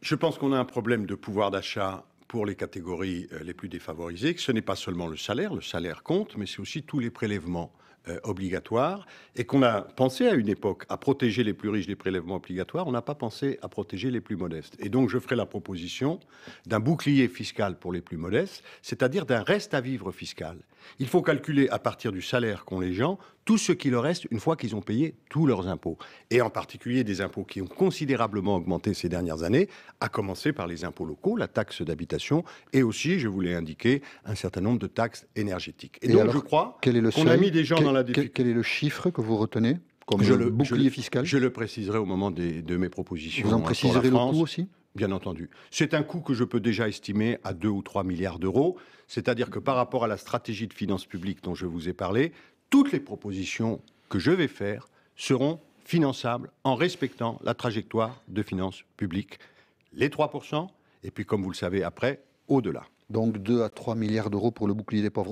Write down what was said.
Je pense qu'on a un problème de pouvoir d'achat pour les catégories euh, les plus défavorisées, que ce n'est pas seulement le salaire, le salaire compte, mais c'est aussi tous les prélèvements euh, obligatoire et qu'on a pensé à une époque à protéger les plus riches des prélèvements obligatoires, on n'a pas pensé à protéger les plus modestes. Et donc je ferai la proposition d'un bouclier fiscal pour les plus modestes, c'est-à-dire d'un reste à vivre fiscal. Il faut calculer à partir du salaire qu'ont les gens tout ce qui leur reste une fois qu'ils ont payé tous leurs impôts, et en particulier des impôts qui ont considérablement augmenté ces dernières années, à commencer par les impôts locaux, la taxe d'habitation, et aussi, je vous l'ai indiqué, un certain nombre de taxes énergétiques. Et, donc je crois qu'on a mis des gens quel, dans quel est le chiffre que vous retenez comme je le, bouclier fiscal Je le préciserai au moment de mes propositions. Vous en hein, préciserez le coût aussi Bien entendu. C'est un coût que je peux déjà estimer à 2 ou 3 milliards d'euros. C'est-à-dire que par rapport à la stratégie de finances publiques dont je vous ai parlé, toutes les propositions que je vais faire seront finançables en respectant la trajectoire de finances publiques. Les 3%, et puis comme vous le savez après, au-delà. Donc 2 à 3 milliards d'euros pour le bouclier des pauvres.